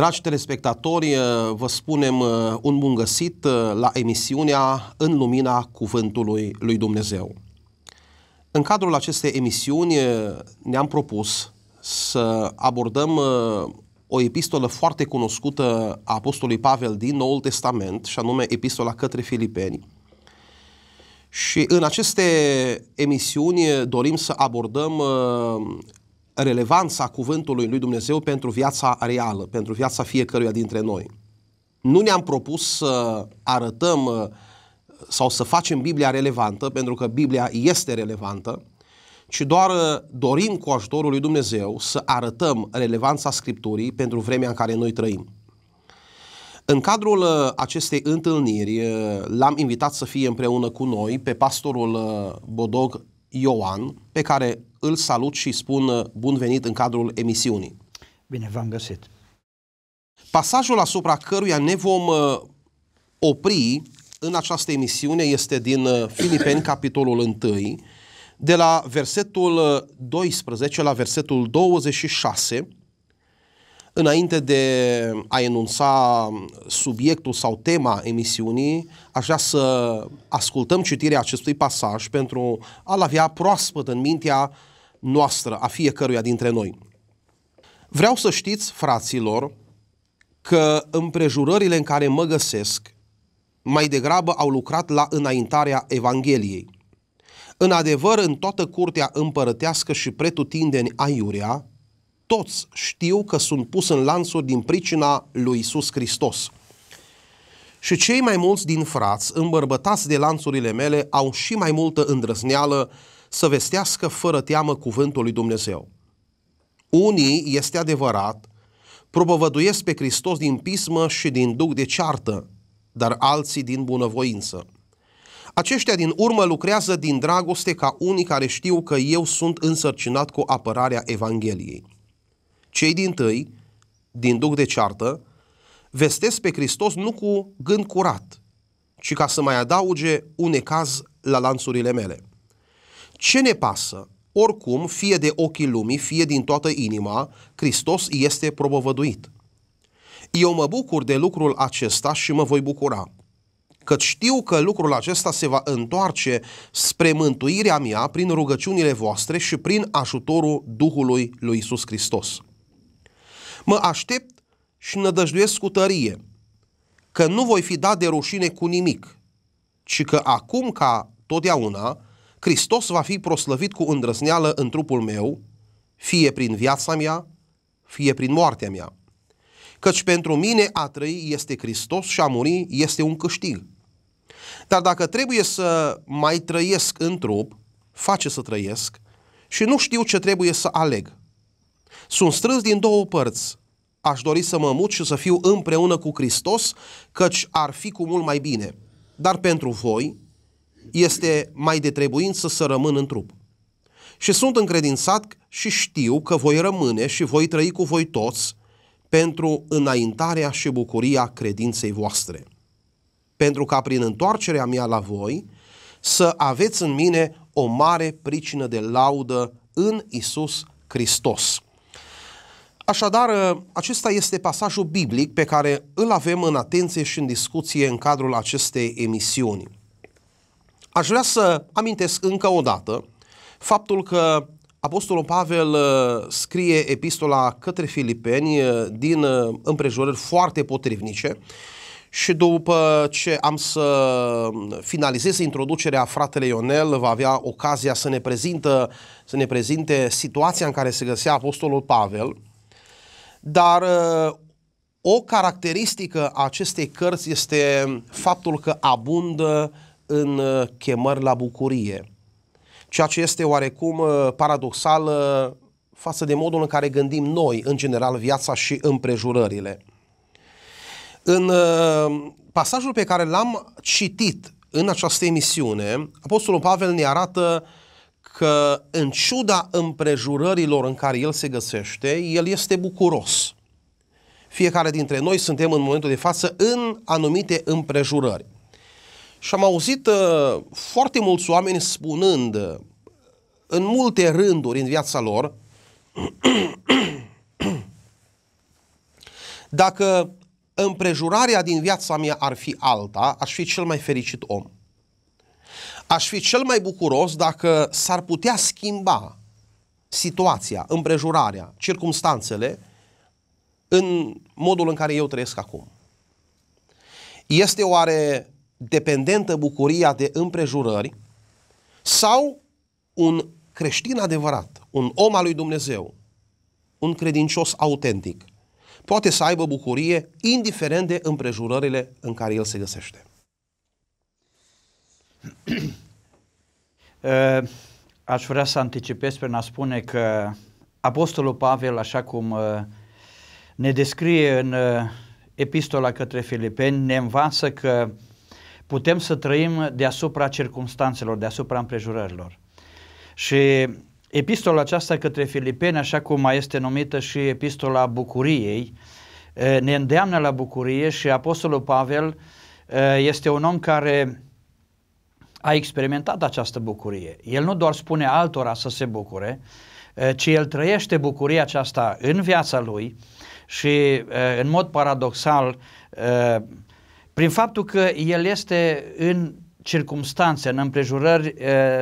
Dragi telespectatori, uh, vă spunem uh, un bun găsit uh, la emisiunea În lumina cuvântului lui Dumnezeu. În cadrul acestei emisiuni ne-am propus să abordăm o epistolă foarte cunoscută a Apostolului Pavel din Noul Testament, și anume epistola către Filipeni. Și în aceste emisiuni dorim să abordăm relevanța cuvântului lui Dumnezeu pentru viața reală, pentru viața fiecăruia dintre noi. Nu ne-am propus să arătăm uh, sau să facem Biblia relevantă, pentru că Biblia este relevantă, ci doar uh, dorim cu ajutorul lui Dumnezeu să arătăm relevanța Scripturii pentru vremea în care noi trăim. În cadrul uh, acestei întâlniri l-am invitat să fie împreună cu noi pe pastorul Bodog Ioan, pe care îl salut și spun uh, bun venit în cadrul emisiunii. Bine, v-am găsit. Pasajul asupra căruia ne vom uh, opri în această emisiune este din uh, Filipeni, capitolul 1, de la versetul 12 la versetul 26, Înainte de a enunța subiectul sau tema emisiunii, aș vrea să ascultăm citirea acestui pasaj pentru a-l avea proaspăt în mintea noastră, a fiecăruia dintre noi. Vreau să știți, fraților, că împrejurările în care mă găsesc mai degrabă au lucrat la înaintarea Evangheliei. În adevăr, în toată curtea împărătească și pretutindeni aiurea, toți știu că sunt pus în lanțuri din pricina lui Isus Hristos. Și cei mai mulți din frați, îmbărbătați de lanțurile mele, au și mai multă îndrăzneală să vestească fără teamă cuvântul lui Dumnezeu. Unii, este adevărat, propovăduiesc pe Hristos din pismă și din duc de ceartă, dar alții din bunăvoință. Aceștia din urmă lucrează din dragoste ca unii care știu că eu sunt însărcinat cu apărarea Evangheliei. Cei din tâi, din duc de ceartă, vestesc pe Hristos nu cu gând curat, ci ca să mai adauge un ecaz la lanțurile mele. Ce ne pasă? Oricum, fie de ochii lumii, fie din toată inima, Hristos este propovăduit. Eu mă bucur de lucrul acesta și mă voi bucura, că știu că lucrul acesta se va întoarce spre mântuirea mea prin rugăciunile voastre și prin ajutorul Duhului lui Isus Hristos. Mă aștept și nădăjduiesc cu tărie că nu voi fi dat de rușine cu nimic, ci că acum ca totdeauna Hristos va fi proslăvit cu îndrăzneală în trupul meu, fie prin viața mea, fie prin moartea mea. Căci pentru mine a trăi este Hristos și a muri este un câștig. Dar dacă trebuie să mai trăiesc în trup, face să trăiesc și nu știu ce trebuie să aleg. Sunt strâns din două părți. Aș dori să mă mut și să fiu împreună cu Hristos, căci ar fi cu mult mai bine. Dar pentru voi, este mai de trebuință să rămân în trup. Și sunt încredințat și știu că voi rămâne și voi trăi cu voi toți pentru înaintarea și bucuria credinței voastre. Pentru ca prin întoarcerea mea la voi să aveți în mine o mare pricină de laudă în Isus Hristos. Așadar, acesta este pasajul biblic pe care îl avem în atenție și în discuție în cadrul acestei emisiuni. Aș vrea să amintesc încă o dată faptul că Apostolul Pavel uh, scrie epistola către filipeni uh, din uh, împrejurări foarte potrivnice și după ce am să finalizez introducerea, fratele Ionel va avea ocazia să ne, prezintă, să ne prezinte situația în care se găsea Apostolul Pavel, dar o caracteristică a acestei cărți este faptul că abundă uh, în uh, chemări la bucurie, ceea ce este oarecum uh, paradoxal uh, față de modul în care gândim noi, în general, viața și împrejurările. În pasajul pe care l-am citit în această emisiune, Apostolul Pavel ne arată că în ciuda împrejurărilor în care el se găsește, el este bucuros. Fiecare dintre noi suntem în momentul de față în anumite împrejurări. Și am auzit uh, foarte mulți oameni spunând uh, în multe rânduri în viața lor dacă împrejurarea din viața mea ar fi alta, aș fi cel mai fericit om. Aș fi cel mai bucuros dacă s-ar putea schimba situația, împrejurarea, circumstanțele în modul în care eu trăiesc acum. Este oare dependentă bucuria de împrejurări sau un creștin adevărat, un om al lui Dumnezeu, un credincios autentic, poate să aibă bucurie indiferent de împrejurările în care el se găsește. Eh, aș vrea să anticipez prin a spune că Apostolul Pavel, așa cum eh, ne descrie în eh, epistola către Filipeni, ne învață că putem să trăim deasupra circumstanțelor, deasupra împrejurărilor. Și epistola aceasta către filipeni, așa cum mai este numită și epistola bucuriei, ne îndeamnă la bucurie și Apostolul Pavel este un om care a experimentat această bucurie. El nu doar spune altora să se bucure, ci el trăiește bucuria aceasta în viața lui și în mod paradoxal prin faptul că el este în circumstanțe, în împrejurări eh,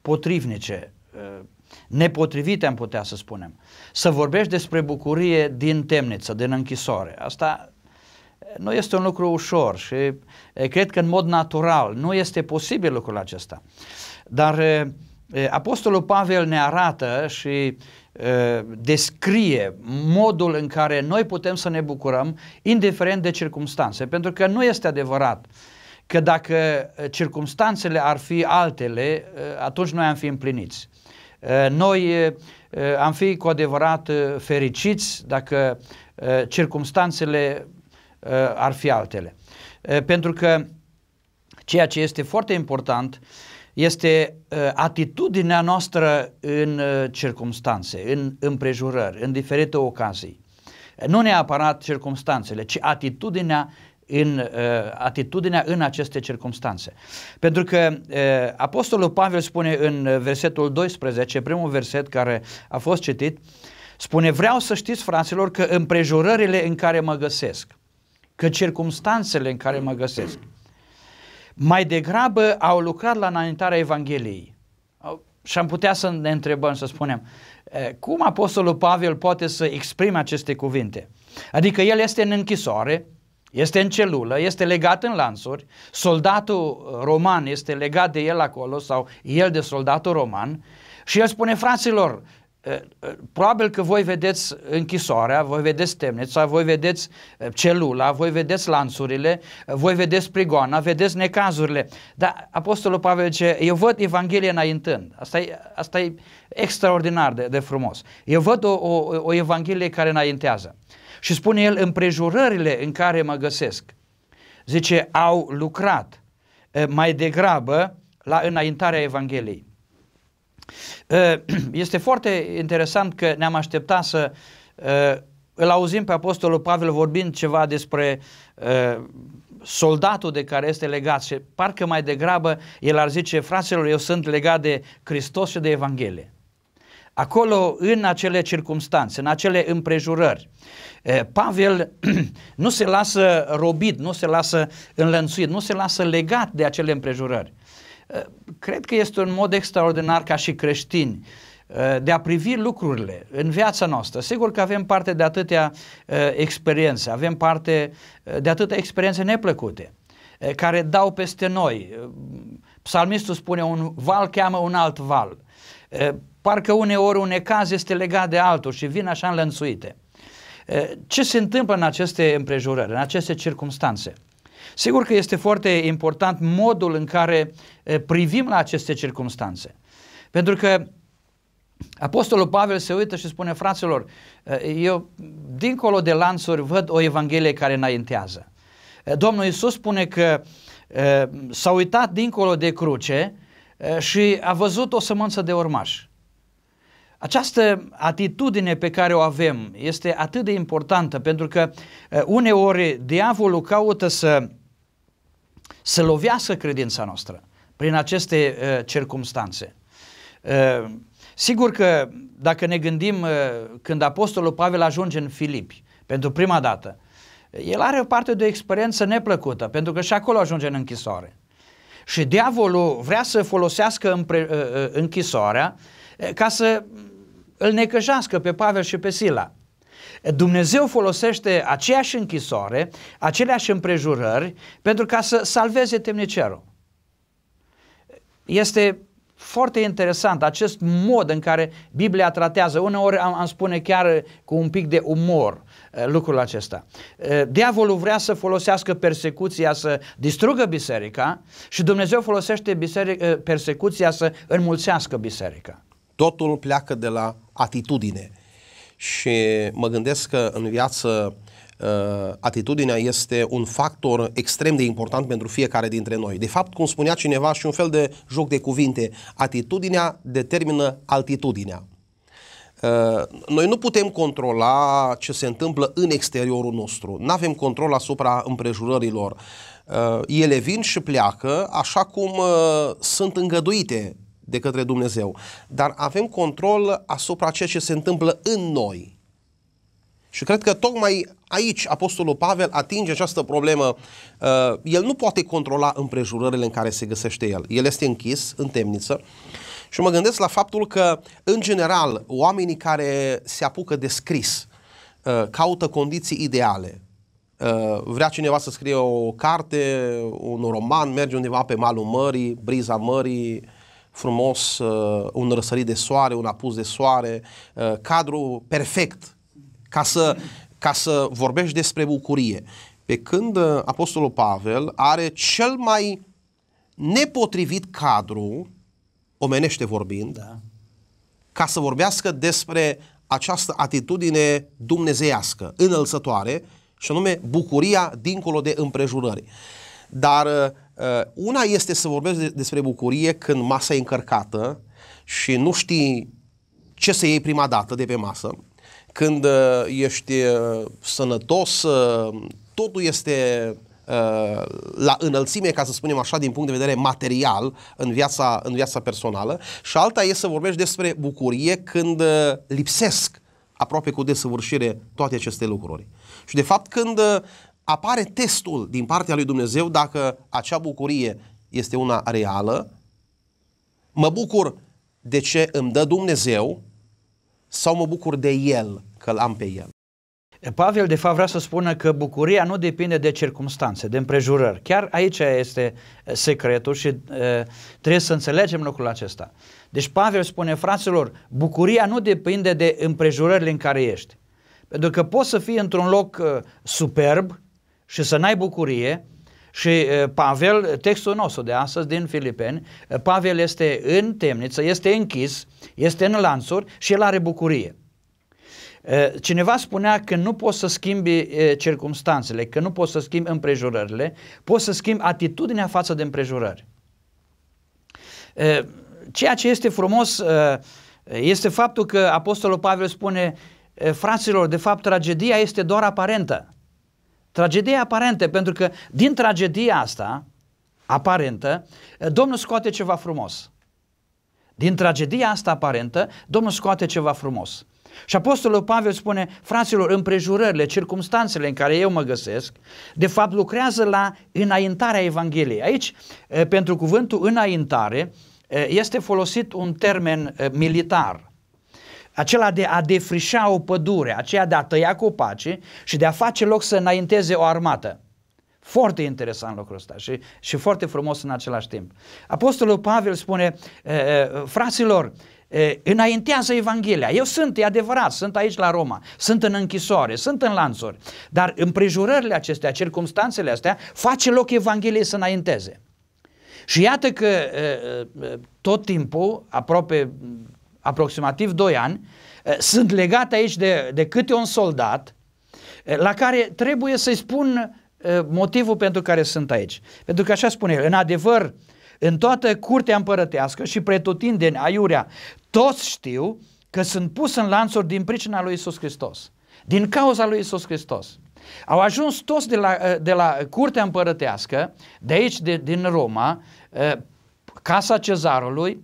potrivnice, eh, nepotrivite am putea să spunem. Să vorbești despre bucurie din temniță, din închisoare, asta eh, nu este un lucru ușor și cred că în mod natural nu este posibil lucrul acesta. Dar Apostolul Pavel ne arată și Uh, descrie modul în care noi putem să ne bucurăm indiferent de circumstanțe, pentru că nu este adevărat că dacă uh, circumstanțele ar fi altele, uh, atunci noi am fi împliniți. Noi am fi cu adevărat fericiți dacă circumstanțele ar fi altele. Pentru că ceea ce este foarte important este uh, atitudinea noastră în uh, circumstanțe, în împrejurări, în diferite ocazii. Nu neapărat circumstanțele, ci atitudinea în uh, atitudinea în aceste circumstanțe. Pentru că Apostolul Pavel spune în versetul 12, primul verset care a fost citit, spune vreau să știți fraților că împrejurările în care mă găsesc, că circumstanțele în care mă găsesc, mai degrabă au lucrat la înaintarea Evangheliei. Și am putea să ne întrebăm, să spunem, cum Apostolul Pavel poate să exprime aceste cuvinte? Adică el este în închisoare, este în celulă, este legat în lansuri, soldatul roman este legat de el acolo sau el de soldatul roman și el spune, fraților, probabil că voi vedeți închisoarea, voi vedeți temnița, voi vedeți eh, celula, voi vedeți lanțurile, eh, voi vedeți prigoana, vedeți necazurile. Dar Apostolul Pavel zice, eu văd Evanghelia înaintând. Asta e, asta e extraordinar de, de frumos. Eu văd o, o, o Evanghelie care înaintează. Și spune el, împrejurările în care mă găsesc, zice, au lucrat eh, mai degrabă la înaintarea Evangheliei. Ă, este foarte interesant că ne-am așteptat să ă, îl auzim pe Apostolul Pavel vorbind ceva despre ă, soldatul de care este legat și parcă mai degrabă el ar zice, fraților, eu sunt legat de Hristos și de Evanghelie. Acolo, în acele circunstanțe, în acele împrejurări, Pavel nu se lasă robit, nu se lasă înlănțuit, nu se lasă legat de acele împrejurări cred că este un mod extraordinar ca și creștini uh, de a privi lucrurile în viața noastră. Sigur că avem parte de atâtea uh, experiențe, avem parte uh, de atâtea experiențe neplăcute care dau peste noi. Psalmistul spune un val cheamă un alt val. Parcă uneori un ecaz este legat de altul și vin așa înlănțuite. Ce se întâmplă în aceste împrejurări, în aceste circunstanțe? Sigur că este foarte important modul în care eh, privim la aceste circunstanțe. Pentru că Apostolul Pavel se uită și spune, fraților, eh, eu dincolo de lanțuri văd o Evanghelie care înaintează. Eh, Domnul Iisus spune că s-a uitat dincolo de cruce și a văzut o sămânță de urmași. Această atitudine pe care o avem este atât de importantă pentru că eh, uneori diavolul caută să, să lovească credința noastră prin aceste uh, circumstanțe. Uh, sigur că dacă ne gândim uh, când Apostolul Pavel ajunge în Filipi pentru prima dată, el are parte de o experiență neplăcută pentru că și acolo ajunge în închisoare. Și diavolul vrea să folosească împre, uh, închisoarea ca să îl necăjească pe Pavel și pe Sila. Dumnezeu folosește aceeași închisoare, aceleași împrejurări pentru ca să salveze temnicerul. Este foarte interesant acest mod în care Biblia tratează, uneori am, am spune chiar cu un pic de umor eh, lucrul acesta. Eh, diavolul vrea să folosească persecuția să distrugă biserica și Dumnezeu folosește biserica, eh, persecuția să înmulțească biserica. Totul pleacă de la atitudine. Și mă gândesc că în viață uh, atitudinea este un factor extrem de important pentru fiecare dintre noi. De fapt, cum spunea cineva și un fel de joc de cuvinte, atitudinea determină altitudinea. Uh, noi nu putem controla ce se întâmplă în exteriorul nostru. Nu avem control asupra împrejurărilor. Uh, ele vin și pleacă așa cum sunt îngăduite de către Dumnezeu, dar avem control asupra ceea ce se întâmplă în noi. Și cred că tocmai aici Apostolul Pavel atinge această problemă. Uh, el nu poate controla împrejurările în care se găsește el. El este închis în temniță și mă gândesc la faptul că, în general, oamenii care se apucă de scris uh, caută condiții ideale. Uh, vrea cineva să scrie o carte, un roman, merge undeva pe malul mării, briza mării, frumos, uh, un răsărit de soare, un apus de soare, uh, cadru perfect ca să, ca să vorbești despre bucurie. Pe când uh, Apostolul Pavel are cel mai nepotrivit cadru, omenește vorbind, da. ca să vorbească despre această atitudine dumnezeiască, înălțătoare, și anume bucuria dincolo de împrejurări. Dar Uh, una este să vorbești despre bucurie când masa e încărcată și nu știi ce să iei prima dată de pe masă, când uh, ești uh, sănătos, totul este la înălțime, ca să spunem așa, din punct de vedere material în viața, în viața personală și alta este să vorbești despre bucurie când lipsesc aproape cu desăvârșire toate aceste lucruri. Și de fapt când apare testul din partea lui Dumnezeu dacă acea bucurie este una reală, mă bucur de ce îmi dă Dumnezeu sau mă bucur de El, că îl am pe El. Pavel, de fapt, vrea să spună că bucuria nu depinde de circumstanțe, de împrejurări. Chiar aici este secretul și uh, trebuie să înțelegem lucrul acesta. Deci Pavel spune, fraților, bucuria nu depinde de împrejurările în care ești. Pentru că poți să fii într-un loc uh, superb, și să n-ai bucurie și Pavel, textul nostru de astăzi din Filipeni, Pavel este în temniță, este închis, este în lanțuri și el are bucurie. Cineva spunea că nu poți să schimbi circumstanțele, că nu poți să schimbi împrejurările, poți să schimbi atitudinea față de împrejurări. Ceea ce este frumos este faptul că Apostolul Pavel spune, fraților, de fapt tragedia este doar aparentă. Tragedie aparentă, pentru că din tragedia asta aparentă, Domnul scoate ceva frumos. Din tragedia asta aparentă, Domnul scoate ceva frumos. Și Apostolul Pavel spune, fraților, împrejurările, circumstanțele în care eu mă găsesc, de fapt lucrează la înaintarea Evangheliei. Aici, eh, pentru cuvântul înaintare, eh, este folosit un termen eh, militar acela de a defrișa o pădure, aceea de a tăia copaci și de a face loc să înainteze o armată. Foarte interesant lucrul ăsta și, și foarte frumos în același timp. Apostolul Pavel spune, fraților, înaintează Evanghelia. Eu sunt, e adevărat, sunt aici la Roma, sunt în închisoare, sunt în lanțuri, dar împrejurările acestea, circumstanțele astea, face loc Evangheliei să înainteze. Și iată că tot timpul, aproape aproximativ 2 ani, eh, sunt legate aici de, de câte un soldat eh, la care trebuie să-i spun eh, motivul pentru care sunt aici. Pentru că așa spune el, în adevăr, în toată curtea împărătească și pretutindeni aiurea, toți știu că sunt pus în lanțuri din pricina lui Isus Hristos. Din cauza lui Isus Hristos. Au ajuns toți de la, de la curtea împărătească, de aici, de, din Roma, casa cezarului,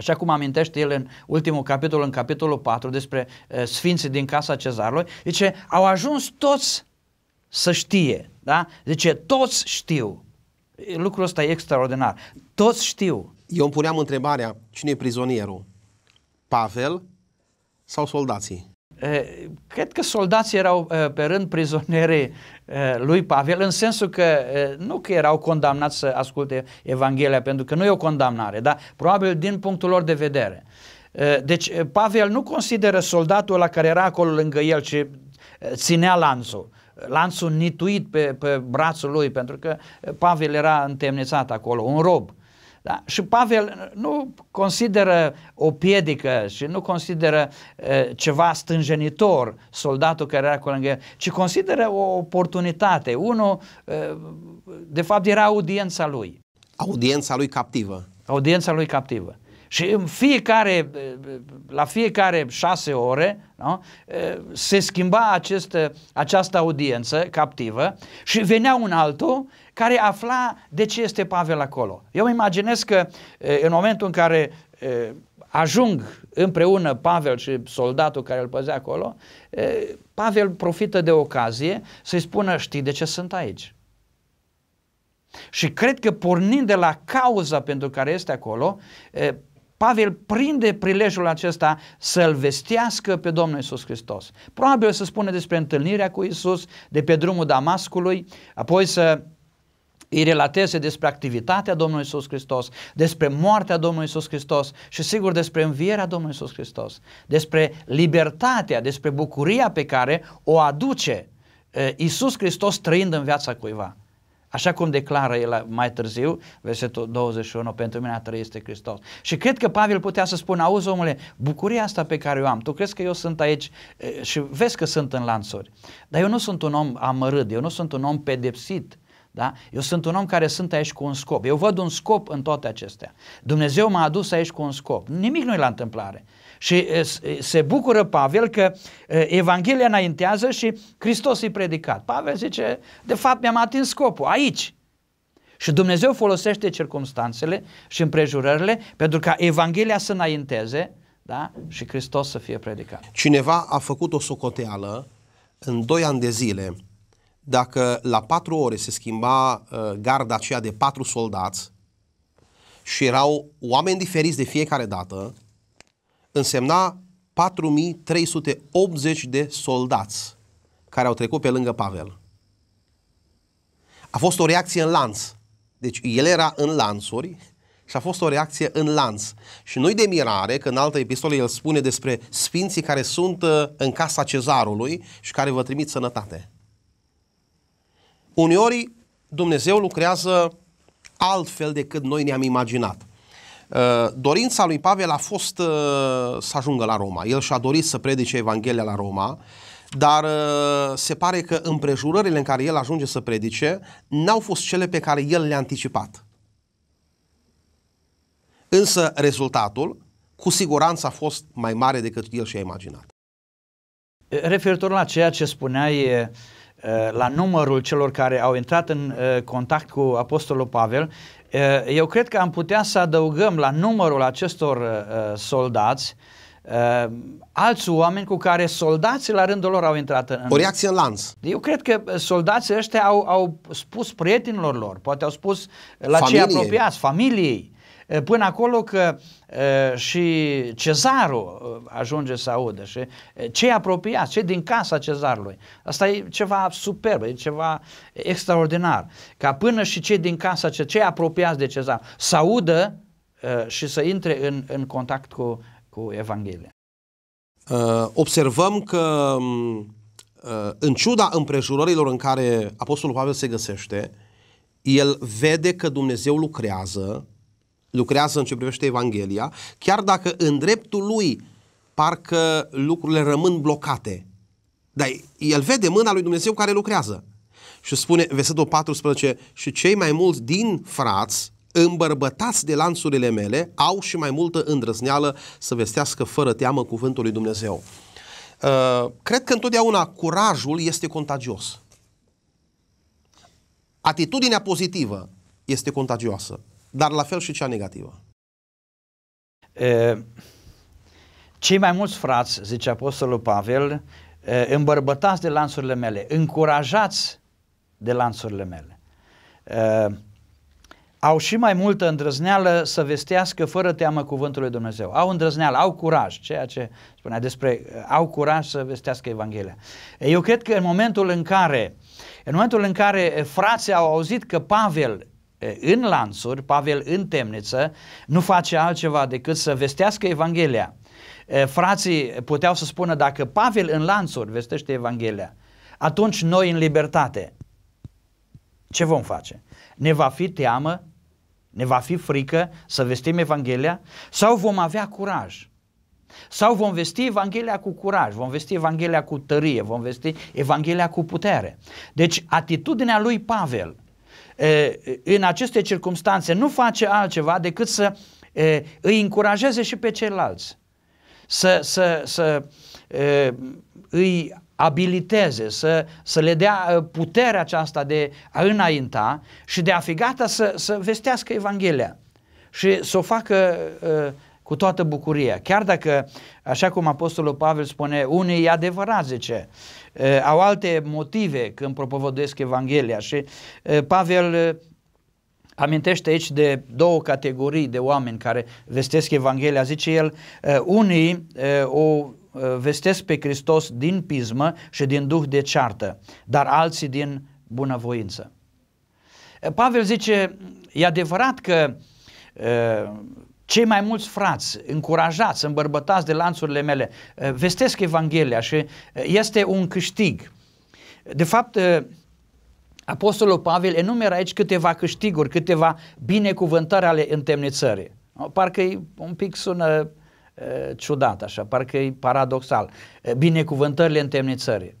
Așa cum amintește el în ultimul capitol, în capitolul 4, despre uh, sfinții din casa cezarului, zice, au ajuns toți să știe, da? Zice, toți știu. Lucrul ăsta e extraordinar. Toți știu. Eu îmi puneam întrebarea, cine e prizonierul? Pavel sau soldații? Eh, cred că soldații erau eh, pe rând prizoniere eh, lui Pavel, în sensul că nu că erau condamnați să asculte Evanghelia, pentru că nu e o condamnare, dar probabil din punctul lor de vedere. Deci Pavel nu consideră soldatul la care era acolo lângă el, ci ținea lanțul lanțul nituit pe, pe brațul lui, pentru că Pavel era întemnițat acolo, un rob. Da? Și Pavel nu consideră o piedică și nu consideră uh, ceva stânjenitor soldatul care era acolo lângă el, ci consideră o oportunitate. Unul, uh, de fapt, era audiența lui. Audiența lui captivă. Audiența lui captivă. Și în fiecare, la fiecare șase ore nu? se schimba acest, această audiență captivă și venea un altul care afla de ce este Pavel acolo. Eu imaginez că în momentul în care ajung împreună Pavel și soldatul care îl păzea acolo, Pavel profită de ocazie să-i spună știi de ce sunt aici. Și cred că pornind de la cauza pentru care este acolo, Pavel prinde prilejul acesta să-L vestească pe Domnul Isus Hristos. Probabil să spune despre întâlnirea cu Isus de pe drumul Damascului, apoi să îi relateze despre activitatea Domnului Isus Hristos, despre moartea Domnului Isus Hristos și sigur despre învierea Domnului Isus Hristos, despre libertatea, despre bucuria pe care o aduce eh, Isus Hristos trăind în viața cuiva. Așa cum declară el mai târziu, versetul 21, pentru mine a trăi este Hristos. Și cred că Pavel putea să spună, auzi omule, bucuria asta pe care o am, tu crezi că eu sunt aici și vezi că sunt în lanțuri, dar eu nu sunt un om amărât, eu nu sunt un om pedepsit, da? Eu sunt un om care sunt aici cu un scop. Eu văd un scop în toate acestea. Dumnezeu m-a adus aici cu un scop. Nimic nu e la întâmplare. Și se bucură Pavel că Evanghelia înaintează și Hristos a predicat. Pavel zice, de fapt mi-am atins scopul, aici. Și Dumnezeu folosește circumstanțele și împrejurările pentru ca Evanghelia să înainteze da? și Hristos să fie predicat. Cineva a făcut o socoteală în 2 ani de zile dacă la 4 ore se schimba uh, garda aceea de patru soldați și erau oameni diferiți de fiecare dată, însemna 4380 de soldați care au trecut pe lângă Pavel. A fost o reacție în lanț. Deci el era în lanțuri și a fost o reacție în lanț. Și nu-i de mirare că în altă epistolă el spune despre sfinții care sunt uh, în casa cezarului și care vă trimit sănătate. Uneori Dumnezeu lucrează altfel decât noi ne-am imaginat. Uh, dorința lui Pavel a fost uh, să ajungă la Roma. El și-a dorit să predice Evanghelia la Roma, dar uh, se pare că împrejurările în care el ajunge să predice n-au fost cele pe care el le-a anticipat. Însă rezultatul, cu siguranță, a fost mai mare decât el și-a imaginat. Referitor la ceea ce spuneai la numărul celor care au intrat în contact cu Apostolul Pavel, eu cred că am putea să adăugăm la numărul acestor soldați alți oameni cu care soldații la rândul lor au intrat în... O reacție în lanț. Eu cred că soldații ăștia au, au spus prietenilor lor, poate au spus la Familie. cei apropiați, familiei, până acolo că și cezarul ajunge să audă și cei apropiați, cei din casa cezarului. Asta e ceva superb, e ceva extraordinar. Ca până și cei din casa, cei apropiați de cezar, să audă și să intre în, în contact cu, cu Evanghelia. Observăm că în ciuda împrejurărilor în care Apostolul Pavel se găsește, el vede că Dumnezeu lucrează, lucrează în ce privește Evanghelia, chiar dacă în dreptul lui parcă lucrurile rămân blocate. Dar el vede mâna lui Dumnezeu care lucrează. Și spune versetul 14, și cei mai mulți din frați, îmbărbătați de lanțurile mele, au și mai multă îndrăzneală să vestească fără teamă cuvântul lui Dumnezeu. Uh, cred că întotdeauna curajul este contagios. Atitudinea pozitivă este contagioasă dar la fel și cea negativă. Cei mai mulți frați, zice Apostolul Pavel, îmbărbătați de lanțurile mele, încurajați de lanțurile mele. Au și mai multă îndrăzneală să vestească fără teamă cuvântul lui Dumnezeu. Au îndrăzneală, au curaj, ceea ce spunea despre au curaj să vestească Evanghelia. Eu cred că în momentul în care în momentul în care frații au auzit că Pavel în lanțuri, Pavel în temniță, nu face altceva decât să vestească Evanghelia. Frații puteau să spună dacă Pavel în lanțuri vestește Evanghelia, atunci noi în libertate, ce vom face? Ne va fi teamă? Ne va fi frică să vestim Evanghelia? Sau vom avea curaj? Sau vom vesti Evanghelia cu curaj, vom vesti Evanghelia cu tărie, vom vesti Evanghelia cu putere. Deci atitudinea lui Pavel în aceste circunstanțe nu face altceva decât să îi încurajeze și pe ceilalți, să, să, să îi abiliteze, să, să le dea puterea aceasta de a înainta și de a fi gata să, să vestească Evanghelia și să o facă cu toată bucuria. Chiar dacă, așa cum Apostolul Pavel spune, unii e adevărat, zice, au alte motive când propovăduiesc Evanghelia și Pavel amintește aici de două categorii de oameni care vestesc Evanghelia, zice el, unii o vestesc pe Hristos din pismă și din duh de ceartă, dar alții din bunăvoință. Pavel zice, e adevărat că cei mai mulți frați, încurajați, îmbărbătați de lanțurile mele, eh, vestesc Evanghelia și eh, este un câștig. De fapt, eh, Apostolul Pavel enumeră aici câteva câștiguri, câteva binecuvântări ale întemnițării. Parcă un pic sună ciudat așa, parcă e paradoxal. Binecuvântările întemnițării.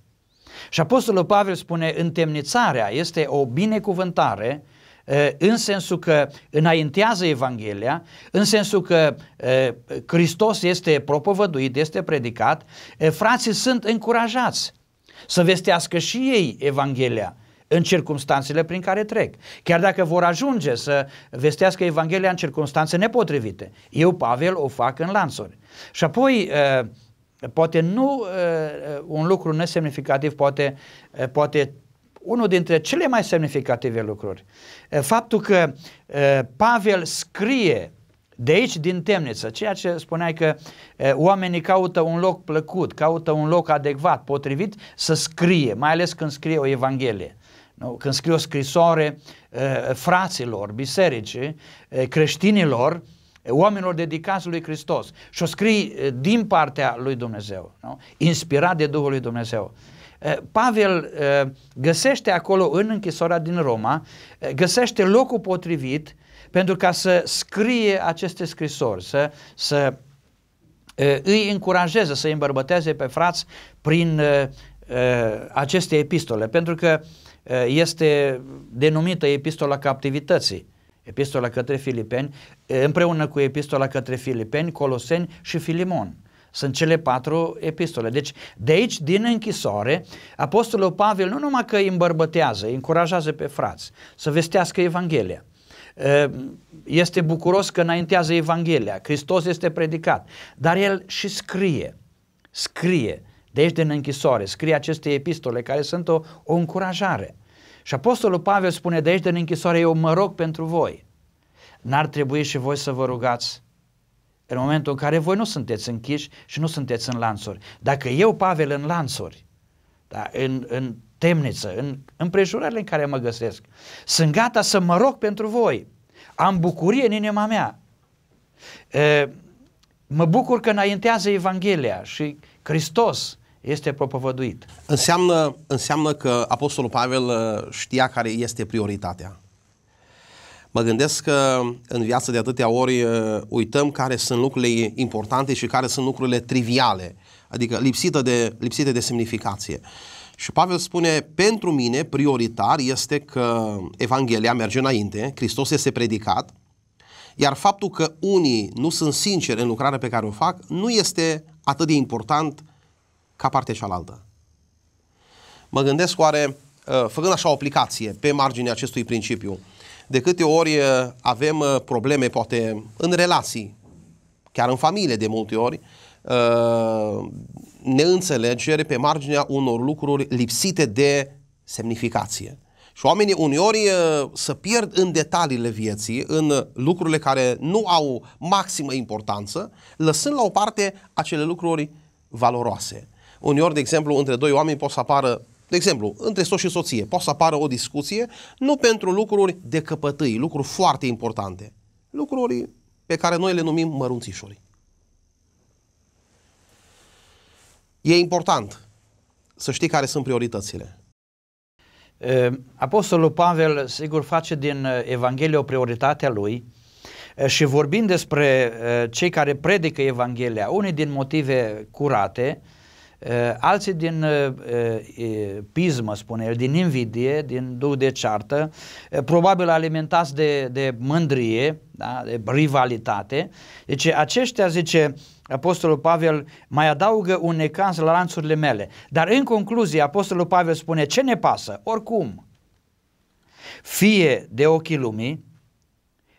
Și Apostolul Pavel spune, întemnițarea este o binecuvântare uh, Eh, în sensul că înaintează Evanghelia, în sensul că eh, Hristos este propovăduit, este predicat, eh, frații sunt încurajați să vestească și ei Evanghelia în circunstanțele prin care trec. Chiar dacă vor ajunge să vestească Evanghelia în circunstanțe nepotrivite. Eu, Pavel, o fac în lanțuri. Și apoi, poate nu un lucru nesemnificativ, poate, poate unul dintre cele mai semnificative lucruri. Faptul că Pavel scrie de aici, din temniță, ceea ce spuneai că oamenii caută un loc plăcut, caută un loc adecvat, potrivit, să scrie, mai ales când scrie o Evanghelie. Nu? Când scrie o scrisoare fraților, bisericii, creștinilor, oamenilor dedicați lui Hristos și o scrie din partea lui Dumnezeu, nu? inspirat de Duhul lui Dumnezeu. Eh, Pavel eh, găsește acolo în închisoarea din Roma, eh, găsește locul potrivit pentru ca să scrie aceste scrisori, să, să îi încurajeze, să îi îmbărbăteze pe frați prin aceste epistole, pentru că este denumită epistola captivității. Epistola către Filipeni, împreună cu epistola către Filipeni, Coloseni și Filimon. Sunt cele patru epistole. Deci, de aici, din închisoare, Apostolul Pavel nu numai că îi îmbărbătează, îi încurajează pe frați să vestească Evanghelia, este bucuros că înaintează Evanghelia, Hristos este predicat, dar el și scrie, scrie, de aici din închisoare, scrie aceste epistole care sunt o, o încurajare. Și Apostolul Pavel spune de aici din închisoare, eu mă rog pentru voi. N-ar trebui și voi să vă rugați în momentul în care voi nu sunteți închiși și nu sunteți în lanțuri. Dacă eu, Pavel, în lanțuri, da, în, în temniță, în împrejurările în care mă găsesc, sunt gata să mă rog pentru voi, am bucurie în inima mea. E, mă bucur că înaintează Evanghelia și Hristos este propovăduit. Înseamnă, înseamnă că Apostolul Pavel uh, știa care este prioritatea. Mă gândesc că în viață de atâtea ori uh, uităm care sunt lucrurile importante și care sunt lucrurile triviale, adică lipsite de, lipsite de semnificație. Și Pavel spune, pentru mine prioritar este că Evanghelia merge înainte, Hristos este predicat, iar faptul că unii nu sunt sinceri în lucrarea pe care o fac nu este atât de important ca partea cealaltă. Mă gândesc oare, uh, făcând așa o aplicație pe marginea acestui principiu, de câte ori uh, avem uh, probleme, poate, în relații, chiar în familie de multe ori, uh, neînțelegeri pe marginea unor lucruri lipsite de semnificație. Și oamenii uneori să pierd în detaliile vieții, în lucrurile care nu au maximă importanță, lăsând la o parte acele lucruri valoroase. Uneori, de exemplu, între doi oameni pot să apară de exemplu, între soț și soție poate să apară o discuție nu pentru lucruri de căpătâi, lucruri foarte importante, lucruri pe care noi le numim mărunțișuri. E important să știi care sunt prioritățile. Ehm, Apostolul Pavel, sigur, face din eh, Evanghelie o prioritate a lui eh, și vorbind despre eh, cei care predică Evanghelia, unii din motive curate, alții din pismă, spune el, din invidie, din duh de ceartă, probabil alimentați de, de mândrie, da? de rivalitate. Deci aceștia, zice Apostolul Pavel, mai adaugă un necans la lanțurile mele. Dar în concluzie, Apostolul Pavel spune, ce ne pasă? Oricum, fie de ochii lumii,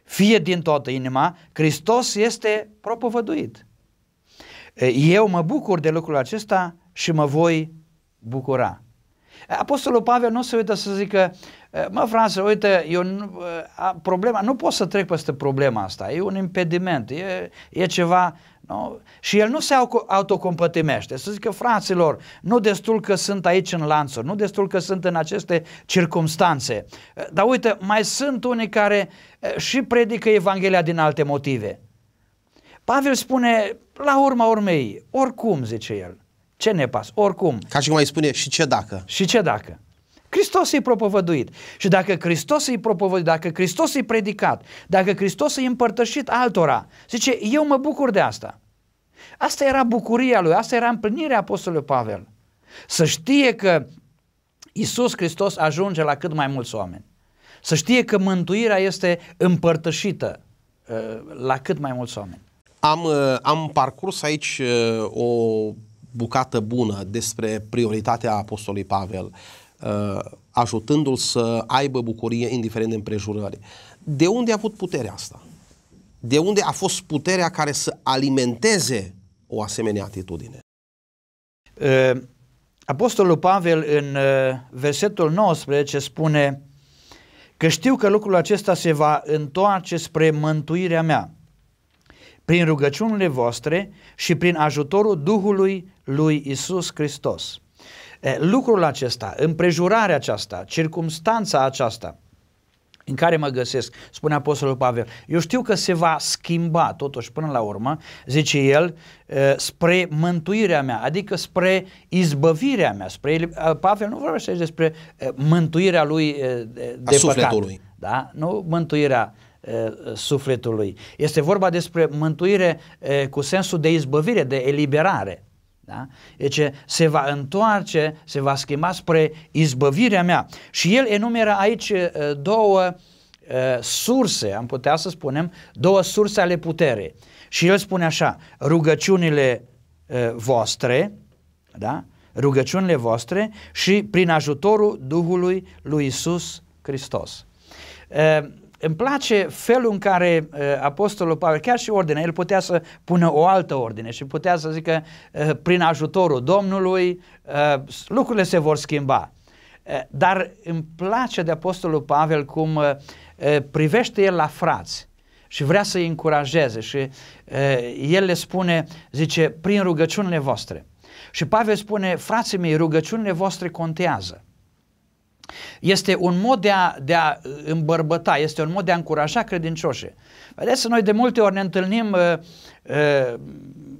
fie din toată inima, Hristos este propovăduit. Eu mă bucur de lucrul acesta și mă voi bucura. Apostolul Pavel nu se uită să zică, mă frate, uite, eu nu, a, problema, nu pot să trec peste problema asta, e un impediment, e, e ceva, nu? și el nu se autocompătimește, să zică, fraților, nu destul că sunt aici în lanțuri, nu destul că sunt în aceste circumstanțe, dar uite, mai sunt unii care și predică Evanghelia din alte motive. Pavel spune, la urma urmei, oricum, zice el, ce ne pas, oricum. Ca și cum mai spune, și ce dacă. Și ce dacă. Hristos e propovăduit. Și dacă Hristos e propovăduit, dacă Hristos e predicat, dacă Hristos e împărtășit altora, zice, eu mă bucur de asta. Asta era bucuria lui, asta era împlinirea Apostolului Pavel. Să știe că Isus Hristos ajunge la cât mai mulți oameni. Să știe că mântuirea este împărtășită uh, la cât mai mulți oameni. Am, uh, am parcurs aici uh, o bucată bună despre prioritatea Apostolului Pavel, uh, ajutându-l să aibă bucurie indiferent de împrejurări. De unde a avut puterea asta? De unde a fost puterea care să alimenteze o asemenea atitudine? Apostolul Pavel în versetul 19 spune că știu că lucrul acesta se va întoarce spre mântuirea mea prin rugăciunile voastre și prin ajutorul Duhului lui Isus Hristos. Lucrul acesta, împrejurarea aceasta, circumstanța aceasta în care mă găsesc, spune Apostolul Pavel, eu știu că se va schimba totuși până la urmă, zice el, spre mântuirea mea, adică spre izbăvirea mea, spre Pavel nu vorbește despre mântuirea lui de A păcat. Sufletului. Da? Nu mântuirea sufletului. Este vorba despre mântuire cu sensul de izbăvire, de eliberare. Da? Deci se va întoarce, se va schimba spre izbăvirea mea. Și el enumeră aici două surse, am putea să spunem, două surse ale puterii. Și el spune așa, rugăciunile voastre, da? rugăciunile voastre și prin ajutorul Duhului lui Isus Hristos. Îmi place felul în care uh, Apostolul Pavel, chiar și ordinea, el putea să pună o altă ordine și putea să zică uh, prin ajutorul Domnului uh, lucrurile se vor schimba. Uh, dar îmi place de Apostolul Pavel cum uh, uh privește el la frați și vrea să-i încurajeze și uh, el le spune, zice, prin rugăciunile voastre. Și Pavel spune, frații mei, rugăciunile voastre contează. Este un mod de a, de a îmbărbăta, este un mod de a încuraja credincioșii. Vedeți, noi de multe ori ne întâlnim uh, uh,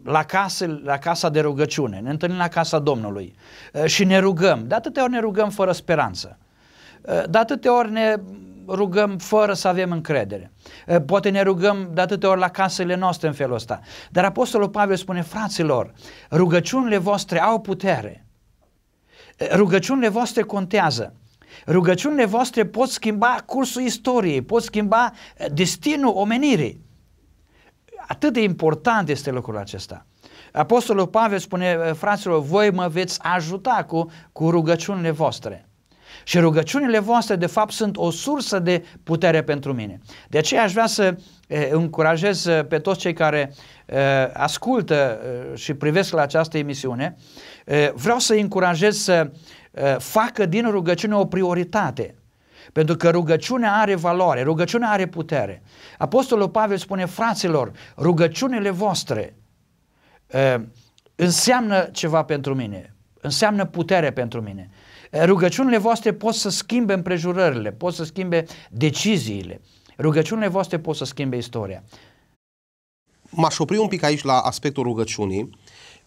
la, casă, la casa de rugăciune, ne întâlnim la casa Domnului uh, și ne rugăm. De atâtea ori ne rugăm fără speranță. Uh, de atâtea ori ne rugăm fără să avem încredere. Uh, poate ne rugăm de atâtea ori la casele noastre în felul ăsta. Dar Apostolul Pavel spune, fraților, rugăciunile voastre au putere. Uh, rugăciunile voastre contează. Rugăciunile voastre pot schimba cursul istoriei, pot schimba eh, destinul omenirii. Atât de important este lucrul acesta. Apostolul Pavel spune, eh, fraților, voi mă veți ajuta cu, cu rugăciunile voastre. Și rugăciunile voastre, de fapt, sunt o sursă de putere pentru mine. De aceea aș vrea să eh, încurajez pe toți cei care ascultă și privesc la această emisiune. Vreau să încurajez să Eh, facă din rugăciune o prioritate. Pentru că rugăciunea are valoare, rugăciunea are putere. Apostolul Pavel spune, fraților, rugăciunile voastre eh, înseamnă ceva pentru mine, înseamnă putere pentru mine. Eh, rugăciunile voastre pot să schimbe împrejurările, pot să schimbe deciziile. Rugăciunile voastre pot să schimbe istoria. M-aș opri un pic aici la aspectul rugăciunii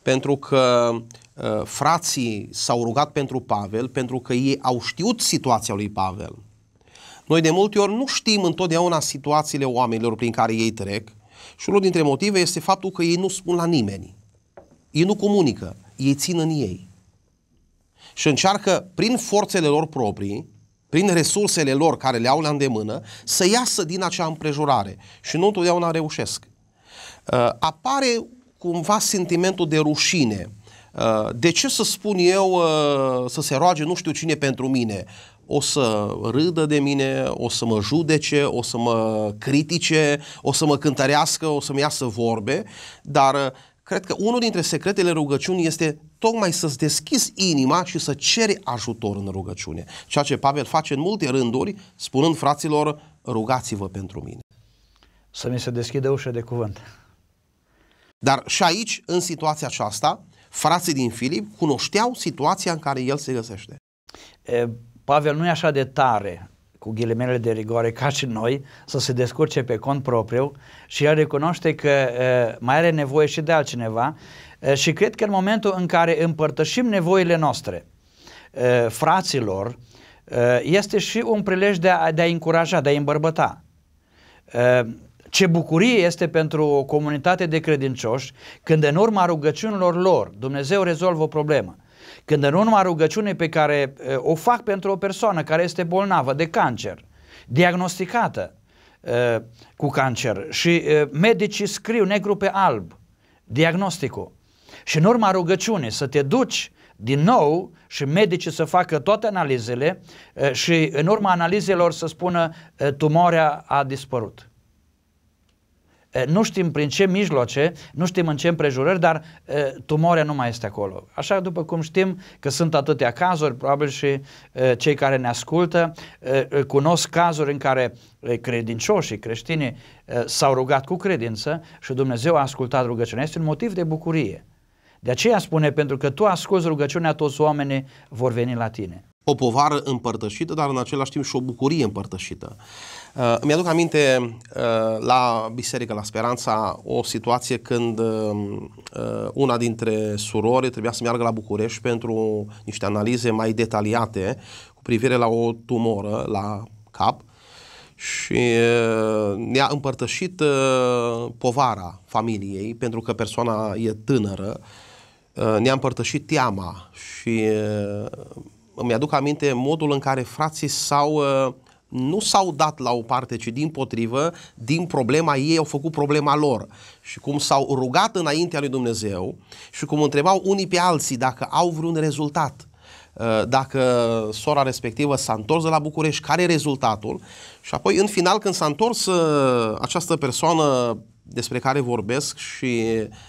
pentru că uh, frații s-au rugat pentru Pavel, pentru că ei au știut situația lui Pavel. Noi de multe ori nu știm întotdeauna situațiile oamenilor prin care ei trec și unul dintre motive este faptul că ei nu spun la nimeni. Ei nu comunică, ei țin în ei. Și încearcă prin forțele lor proprii, prin resursele lor care le au la îndemână, să iasă din acea împrejurare și nu întotdeauna reușesc. Uh, apare cumva sentimentul de rușine. Uh, de ce să spun eu uh, să se roage nu știu cine pentru mine? O să râdă de mine, o să mă judece, o să mă critique, o să mă cântărească, o să-mi iasă vorbe, dar uh, cred că unul dintre secretele rugăciunii este tocmai să-ți deschizi inima și să ceri ajutor în rugăciune. Ceea ce Pavel face în multe rânduri, spunând fraților, rugați-vă pentru mine. Să mi se deschidă ușa de cuvânt. Dar și aici, în situația aceasta, frații din Filip cunoșteau situația în care el se găsește. E, Pavel nu e așa de tare cu ghilimele de rigoare ca și noi, să se descurce pe cont propriu și el recunoaște că e, mai are nevoie și de altcineva e, și cred că în momentul în care împărtășim nevoile noastre e, fraților, este și un prilej de a, de a încuraja, de a îmbărbăta. Ce bucurie este pentru o comunitate de credincioși când în urma rugăciunilor lor Dumnezeu rezolvă o problemă. Când în urma rugăciunii pe care o fac pentru o persoană care este bolnavă de cancer, diagnosticată cu cancer și medicii scriu negru pe alb diagnosticul și în urma rugăciunii să te duci din nou și medicii să facă toate analizele și în urma analizelor să spună tumoarea a dispărut. Eh, nu știm prin ce mijloace, nu știm în ce împrejurări, dar eh, tumoarea nu mai este acolo. Așa după cum știm că sunt atâtea cazuri, probabil și eh, cei care ne ascultă cunosc cazuri în care credincioșii, creștini, s-au rugat cu credință și Dumnezeu a ascultat rugăciunea. Este un motiv de bucurie. De aceea spune, pentru că tu asculți rugăciunea, toți oamenii vor veni la tine. O povară împărtășită, dar în același timp și o bucurie împărtășită. Uh, îmi aduc aminte uh, la biserică, la Speranța, o situație când um, uh, una dintre surori trebuia să meargă la București pentru niște analize mai detaliate cu privire la o tumoră la cap și uh, ne-a împărtășit uh, povara familiei pentru că persoana e tânără, uh, ne-a împărtășit teama și îmi aduc aminte modul în care frații s-au uh, nu s-au dat la o parte, ci din potrivă, din problema ei au făcut problema lor. Și cum s-au rugat înaintea lui Dumnezeu și cum întrebau unii pe alții dacă au vreun rezultat uh, dacă sora respectivă s-a întors de la București, care e rezultatul și apoi în final când s-a întors uh, această persoană despre care vorbesc și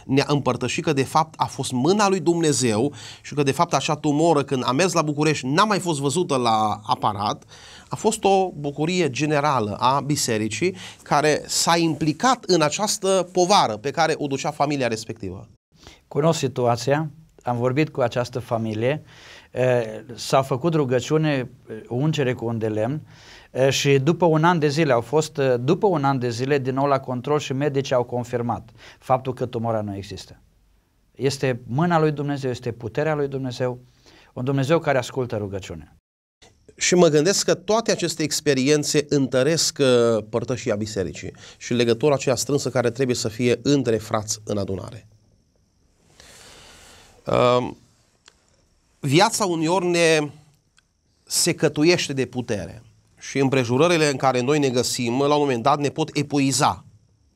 ne-a împărtășit că de fapt a fost mâna lui Dumnezeu și că de fapt acea tumoră când a mers la București n-a mai fost văzută la aparat, a fost o bucurie generală a bisericii care s-a implicat în această povară pe care o ducea familia respectivă. Cunosc situația, am vorbit cu această familie, eh, s-a făcut rugăciune, eh, ungere cu un de lemn, și după un an de zile au fost, după un an de zile, din nou la control și medicii au confirmat faptul că tumora nu există. Este mâna lui Dumnezeu, este puterea lui Dumnezeu, un Dumnezeu care ascultă rugăciunea. Și mă gândesc că toate aceste experiențe întăresc părtășia bisericii și legătura aceea strânsă care trebuie să fie între frați în adunare. viața unor ne secătuiește de putere și împrejurările în care noi ne găsim, la un moment dat ne pot epuiza,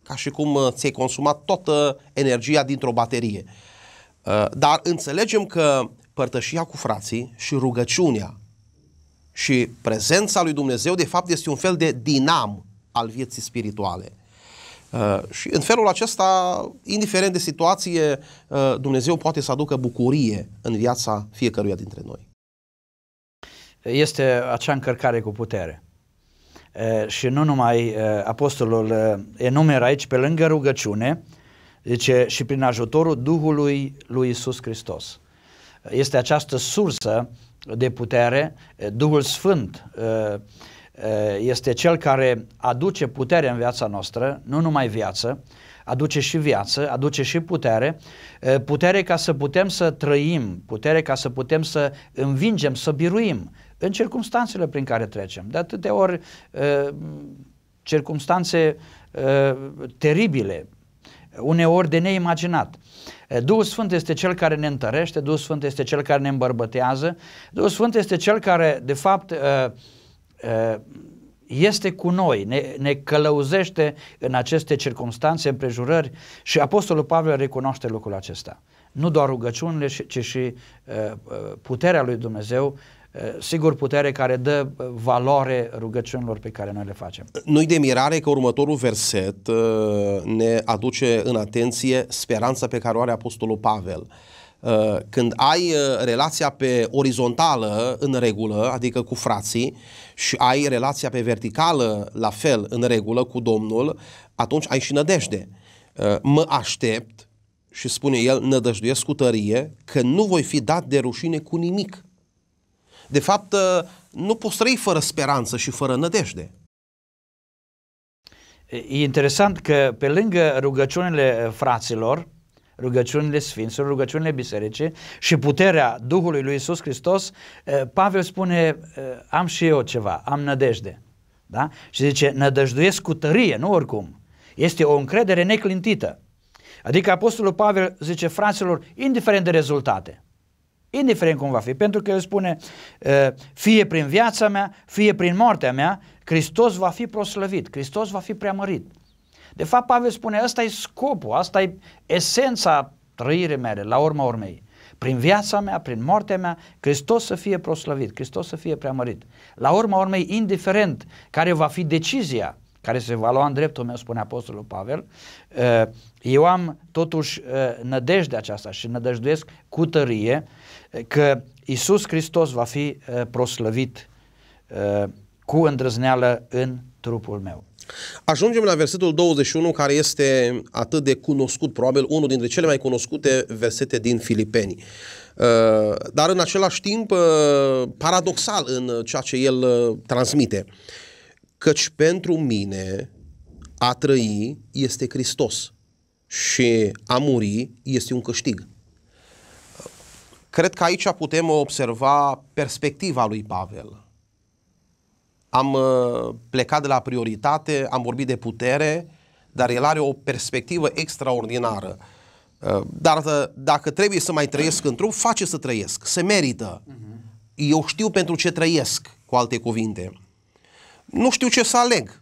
ca și cum uh, ți-ai consumat toată energia dintr-o baterie. Uh, dar înțelegem că părtășia cu frații și rugăciunea și prezența lui Dumnezeu, de fapt, este un fel de dinam al vieții spirituale. Uh, și în felul acesta, indiferent de situație, uh, Dumnezeu poate să aducă bucurie în viața fiecăruia dintre noi este acea încărcare cu putere. Și nu numai apostolul e enumeră aici, pe lângă rugăciune, zice, și prin ajutorul Duhului lui Isus Hristos. Este această sursă de putere, Duhul Sfânt este cel care aduce putere în viața noastră, nu numai viață, aduce și viață, aduce și putere, putere ca să putem să trăim, putere ca să putem să învingem, să biruim în circumstanțele prin care trecem. De atâtea ori uh, circumstanțe uh, teribile, uneori de neimaginat. Uh, Duhul Sfânt este cel care ne întărește, Duhul Sfânt este cel care ne îmbărbătează, Duhul Sfânt este cel care, de fapt, uh, uh, este cu noi, ne, ne călăuzește în aceste circunstanțe, împrejurări și Apostolul Pavel recunoaște lucrul acesta. Nu doar rugăciunile, ci și puterea lui Dumnezeu Eh, sigur putere care dă eh, valoare rugăciunilor pe care noi le facem. Nu-i de mirare că următorul verset eh, ne aduce în atenție speranța pe care o are Apostolul Pavel când ai relația pe orizontală în regulă, adică cu frații, și ai relația pe verticală la fel în regulă cu Domnul, atunci ai și nădejde. Mă aștept și spune el, nădăjduiesc cu tărie că nu voi fi dat de rușine cu nimic de fapt, ă, nu poți trăi fără speranță și fără nădejde. E interesant că pe lângă rugăciunile ă, fraților, rugăciunile Sfinților, rugăciunile biserice și puterea Duhului lui Isus Hristos, ă, Pavel spune, am și eu ceva, am nădejde. Da? Și zice, nădăjduiesc cu tărie, nu oricum. Este o încredere neclintită. Adică Apostolul Pavel zice, fraților, indiferent de rezultate, indiferent cum va fi, pentru că el spune, fie prin viața mea, fie prin moartea mea, Hristos va fi proslăvit, Hristos va fi preamărit. De fapt, Pavel spune, ăsta e scopul, asta e esența trăirii mele, la urma urmei. Prin viața mea, prin moartea mea, Hristos să fie proslăvit, Hristos să fie preamărit. La urma urmei, indiferent care va fi decizia care se va lua în dreptul meu, spune Apostolul Pavel, eu am totuși nădejde aceasta și nădăjduiesc cu tărie că Isus Hristos va fi eh, proslăvit eh, cu îndrăzneală în trupul meu. Ajungem la versetul 21 care este atât de cunoscut, probabil unul dintre cele mai cunoscute versete din Filipeni. Eh, dar în același timp paradoxal în ceea ce el transmite. Căci pentru mine a trăi este Hristos și a muri este un câștig. Cred că aici putem observa perspectiva lui Pavel. Am uh, plecat de la prioritate, am vorbit de putere, dar el are o perspectivă extraordinară. Uh, dar uh, dacă trebuie să mai trăiesc într trup, face să trăiesc, se merită. Mhm. Eu știu pentru ce trăiesc, cu alte cuvinte. Nu știu ce să aleg.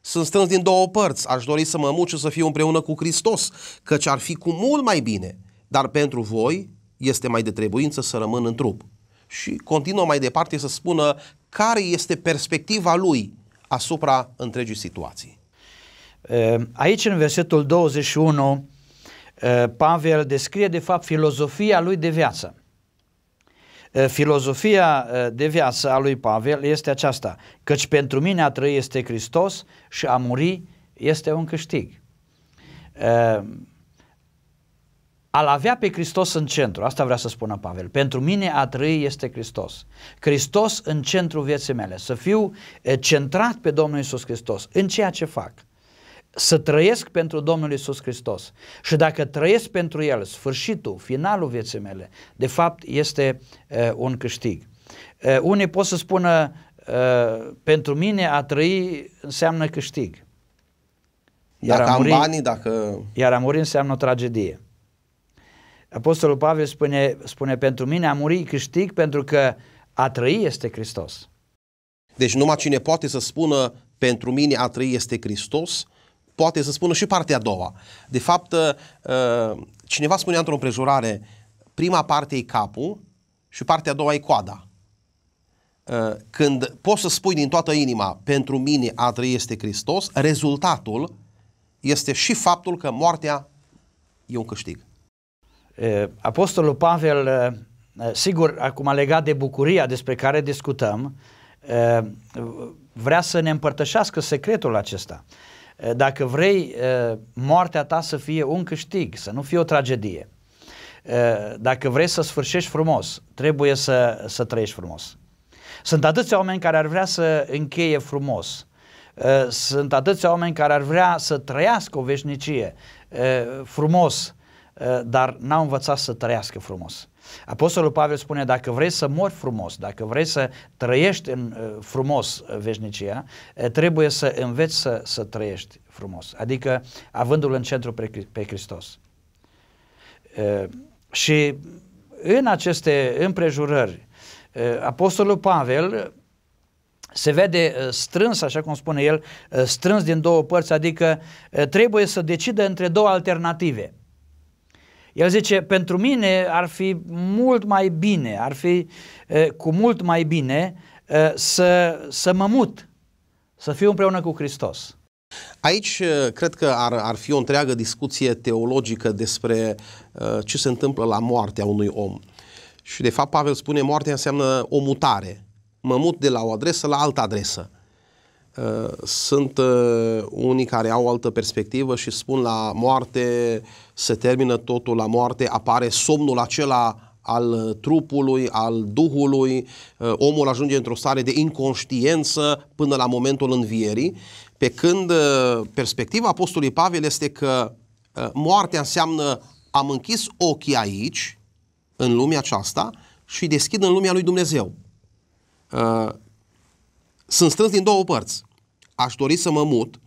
Sunt strâns din două părți. Aș dori să mă muce să fiu împreună cu Hristos, căci ar fi cu mult mai bine. Dar pentru voi este mai de trebuință să rămân în trup. Și continuă mai departe să spună care este perspectiva lui asupra întregii situații. Eh, aici, în versetul 21, eh, Pavel descrie, de fapt, filozofia lui de viață. Eh, filozofia de viață a lui Pavel este aceasta, căci pentru mine a trăi este Hristos și a muri este un câștig. Al avea pe Hristos în centru, asta vrea să spună Pavel. Pentru mine a trăi este Hristos. Hristos în centru vieții mele, să fiu centrat pe Domnul Isus Hristos, în ceea ce fac. Să trăiesc pentru Domnul Isus Hristos. Și dacă trăiesc pentru El, sfârșitul, finalul vieții mele, de fapt este uh, un câștig. Uh, unii pot să spună, uh, pentru mine a trăi înseamnă câștig. Iar dacă a muri, am banii, dacă... Iar a muri înseamnă o tragedie. Apostolul Pavel spune, spune pentru mine a muri câștig pentru că a trăi este Hristos. Deci numai cine poate să spună pentru mine a trăi este Hristos, poate să spună și partea a doua. De fapt, uh, cineva spunea într-o împrejurare, prima parte e capul și partea a doua e coada. Uh, când poți să spui din toată inima, pentru mine a trăi este Hristos, rezultatul este și faptul că moartea e un câștig. Apostolul Pavel, sigur, acum legat de bucuria despre care discutăm, vrea să ne împărtășească secretul acesta. Dacă vrei moartea ta să fie un câștig, să nu fie o tragedie, dacă vrei să sfârșești frumos, trebuie să, să trăiești frumos. Sunt atâția oameni care ar vrea să încheie frumos. Sunt atâția oameni care ar vrea să trăiască o veșnicie frumos, Eh, dar n-au învățat să trăiască frumos. Apostolul Pavel spune, dacă vrei să mori frumos, dacă vrei să trăiești în, eh, frumos eh, veșnicia, trebuie să înveți să, să trăiești frumos, adică avându-L în centru pe, pe Hristos. Și în aceste împrejurări, Apostolul Pavel se vede strâns, așa cum spune el, strâns din două părți, adică trebuie să decidă între două alternative – el zice, pentru mine ar fi mult mai bine, ar fi uh, cu mult mai bine uh, să, să mă mut, să fiu împreună cu Hristos. Aici cred că ar, ar fi o întreagă discuție teologică despre uh, ce se întâmplă la moartea unui om. Și de fapt Pavel spune moartea înseamnă o mutare. Mă mut de la o adresă la altă adresă. Uh, sunt uh, unii care au altă perspectivă și spun la moarte se termină totul, la moarte apare somnul acela al trupului, al duhului, uh, omul ajunge într-o stare de inconștiență până la momentul învierii, pe când perspectiva Apostolului Pavel este că moartea înseamnă am închis ochii aici, în lumea aceasta, și deschid în lumea lui Dumnezeu. Sunt strâns din două părți. Aș dori să mă mut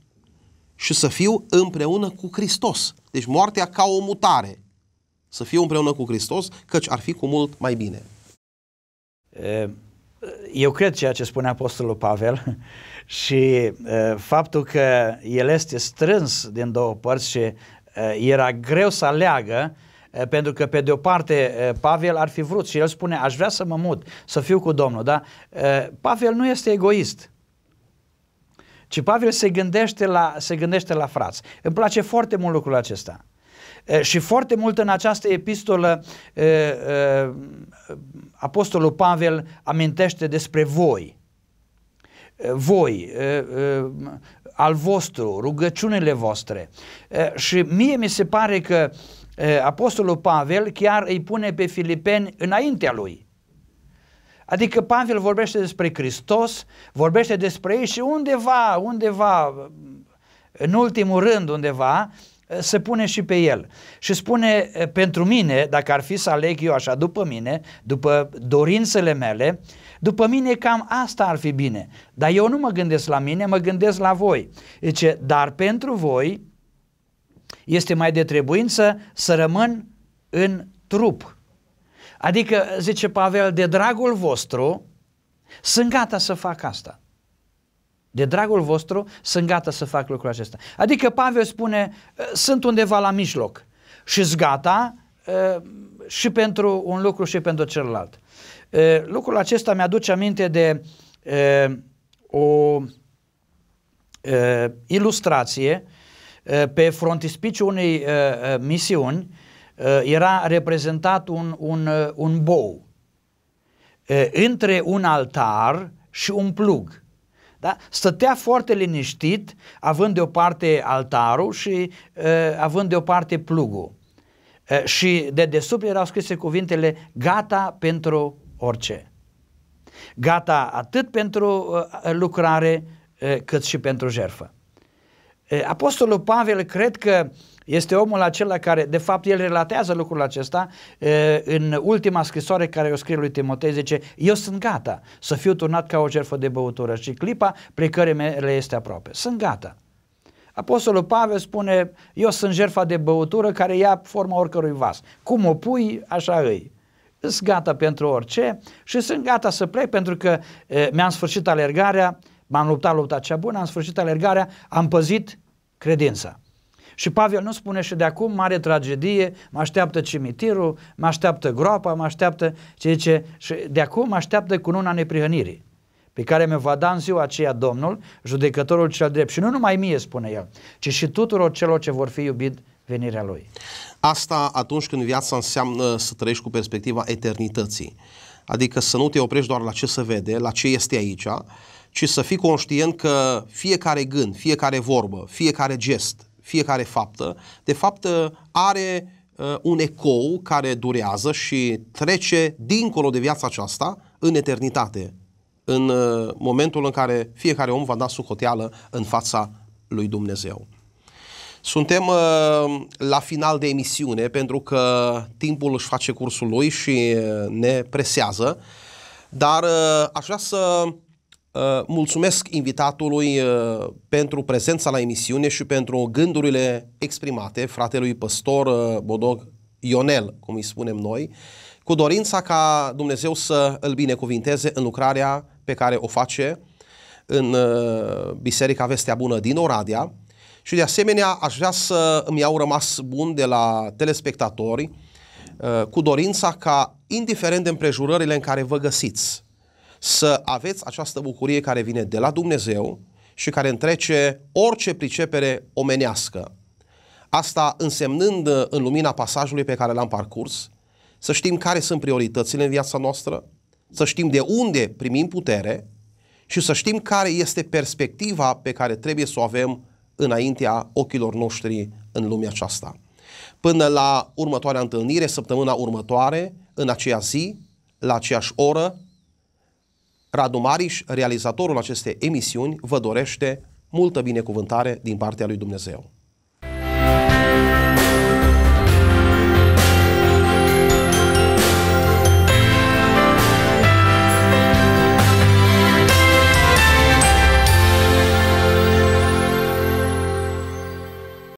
și să fiu împreună cu Hristos. Deci moartea ca o mutare. Să fiu împreună cu Hristos, căci ar fi cu mult mai bine. Eu cred ceea ce spune Apostolul Pavel și faptul că el este strâns din două părți și era greu să aleagă Eh, pentru că pe de o parte eh, Pavel ar fi vrut și el spune aș vrea să mă mut, să fiu cu Domnul, dar eh, Pavel nu este egoist. Ci Pavel se gândește la, se gândește la frați. Îmi place foarte mult lucrul acesta. Și foarte mult în această epistolă apostolul Pavel amintește despre voi. Voi, al vostru, rugăciunile voastre. Și mie mi se pare că Eh, Apostolul Pavel chiar îi pune pe filipeni înaintea lui. Adică Pavel vorbește despre Hristos, vorbește despre ei și undeva, undeva, în ultimul rând undeva, eh, se pune și pe el. Și spune, eh, pentru mine, dacă ar fi să aleg eu așa după mine, după dorințele mele, după mine cam asta ar fi bine. Dar eu nu mă gândesc la mine, mă gândesc la voi. Deci, dar pentru voi, este mai de trebuință să rămân în trup. Adică, zice Pavel, de dragul vostru, sunt gata să fac asta. De dragul vostru, sunt gata să fac lucrul acesta. Adică Pavel spune, uh, sunt undeva la mijloc și sunt gata uh, și pentru un lucru și pentru celălalt. Uh, lucrul acesta mi-aduce aminte de o ilustrație Eh, pe frontispiciul unei eh, eh, misiuni era reprezentat un, un, un bou între un altar și un plug. Da? Stătea foarte liniștit, având de o parte altarul și uh, având de o parte plugul. Uh, și de desubt erau scrise cuvintele gata pentru orice. Gata atât pentru uh, lucrare uh, cât și pentru jerfă. Apostolul Pavel cred că este omul acela care, de fapt, el relatează lucrul acesta în ultima scrisoare care o scrie lui Timotei, zice, eu sunt gata să fiu turnat ca o jertfă de băutură și clipa plecării mele este aproape. Sunt gata. Apostolul Pavel spune, eu sunt jertfa de băutură care ia forma oricărui vas. Cum o pui, așa îi. Sunt gata pentru orice și sunt gata să plec pentru că mi-am sfârșit alergarea, M-am luptat lupta cea bună, am sfârșit alergarea, am păzit credința. Și Pavel nu spune și de acum mare tragedie, mă așteaptă cimitirul, mă așteaptă groapa, mă așteaptă ce zice, și de acum mă așteaptă cununa neprihănirii pe care mi va da în ziua aceea Domnul, judecătorul cel drept. Și nu numai mie, spune el, ci și tuturor celor ce vor fi iubit venirea lui. Asta atunci când viața înseamnă să trăiești cu perspectiva eternității. Adică să nu te oprești doar la ce se vede, la ce este aici, ci să fii conștient că fiecare gând, fiecare vorbă, fiecare gest, fiecare faptă, de fapt are uh, un ecou care durează și trece dincolo de viața aceasta în eternitate, în uh, momentul în care fiecare om va da sucoteală în fața lui Dumnezeu. Suntem uh, la final de emisiune pentru că timpul își face cursul lui și ne presează, dar aș vrea să Uh, mulțumesc invitatului uh, pentru prezența la emisiune și pentru gândurile exprimate fratelui păstor uh, Bodog Ionel, cum îi spunem noi, cu dorința ca Dumnezeu să îl binecuvinteze în lucrarea pe care o face în Biserica Vestea Bună din Oradea. Și de asemenea aș vrea să îmi iau rămas bun de la telespectatori cu dorința ca, indiferent de împrejurările în care vă găsiți, să aveți această bucurie care vine de la Dumnezeu și care întrece orice pricepere omenească. Asta însemnând uh, în lumina pasajului pe care l-am parcurs, să știm care sunt prioritățile în viața noastră, să știm de unde primim putere și să știm care este perspectiva pe care trebuie să o avem înaintea ochilor noștri în lumea aceasta. Până la următoarea întâlnire, săptămâna următoare, în aceea zi, la aceeași oră, Radu Mariș, realizatorul acestei emisiuni, vă dorește multă binecuvântare din partea lui Dumnezeu.